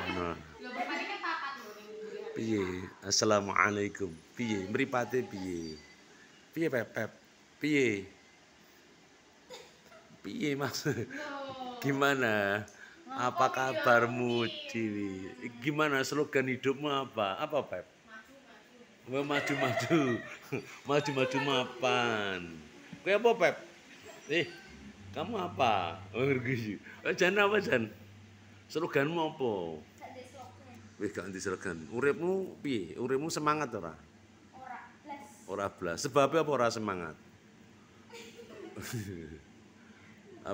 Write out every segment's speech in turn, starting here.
sono. Piye? Assalamualaikum. Piye? Mripate piye? Piye pepep? Piye? Piye Mas? Gimana? Apa kabarmu, Dewi? Gimana slogan hidupmu apa? Apa, Pep? Maju-maju. Maju-maju mapan. Kowe apa, Pep? Eh, kamu apa? Oh, oh Jan apa, Jan? Sloganmu apa? Wih, gak anti slogan. Uripmu piye? Uripmu semangat ora? Ora blas. Ora blas. Sebabnya apa ora semangat?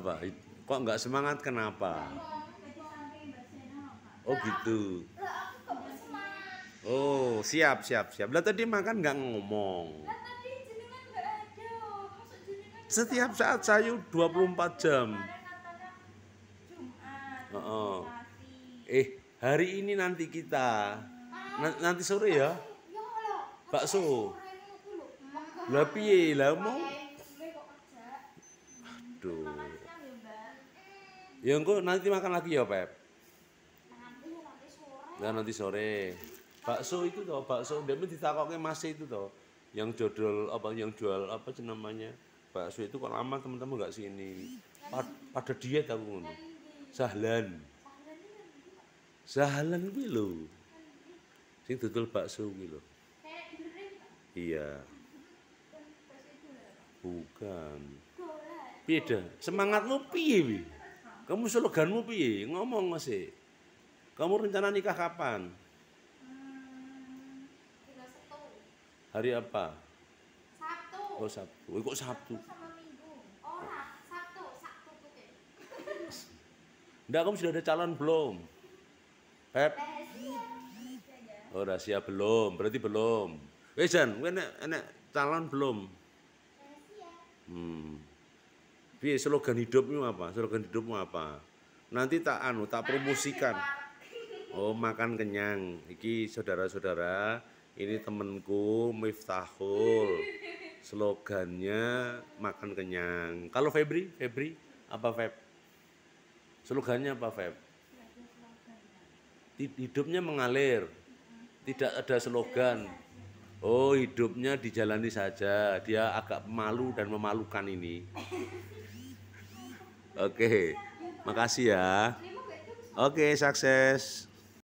apa? Kok nggak semangat kenapa? Oh gitu. Oh siap siap siap. Lah tadi makan nggak ngomong. Setiap saat saya 24 jam. Oh, oh. Eh, hari ini nanti kita. nanti sore ya. Bakso. Lah piye lah mau? Aduh. Ya engko nanti makan lagi ya, Pep. Nah, nanti sore. Bakso itu toh, bakso ndekmu ditakokne masih itu toh. Yang jodol apa yang jual apa namanya? Bakso itu kok lama teman-teman enggak sini. Pad pada diet aku ngono. Sahlan. Zahalan gue lo. Sing dodol bakso gue lo. Iya. Bukan. Semangat Semangatmu piye wi? Kamu sloganmu piye? Ngomong masih. E. Kamu rencana nikah kapan? Hmm, Hari apa? Sabtu. Oh Sabtu. Oh, kok Sabtu? Enggak, oh, kamu sudah ada calon belum? Pep. Oh, rahasia belum, berarti belum. Wis eh, Jan, enak nek calon belum? Hmm. Piye slogan hidupmu apa? Slogan hidupmu apa? Nanti tak anu, tak promosikan. Oh, makan kenyang. Iki saudara-saudara, ini temanku Miftahul. Slogannya makan kenyang. Kalau Febri, Febri apa Feb? Slogannya apa Feb? hidupnya mengalir tidak ada slogan oh hidupnya dijalani saja dia agak malu dan memalukan ini oke okay. makasih ya oke okay, sukses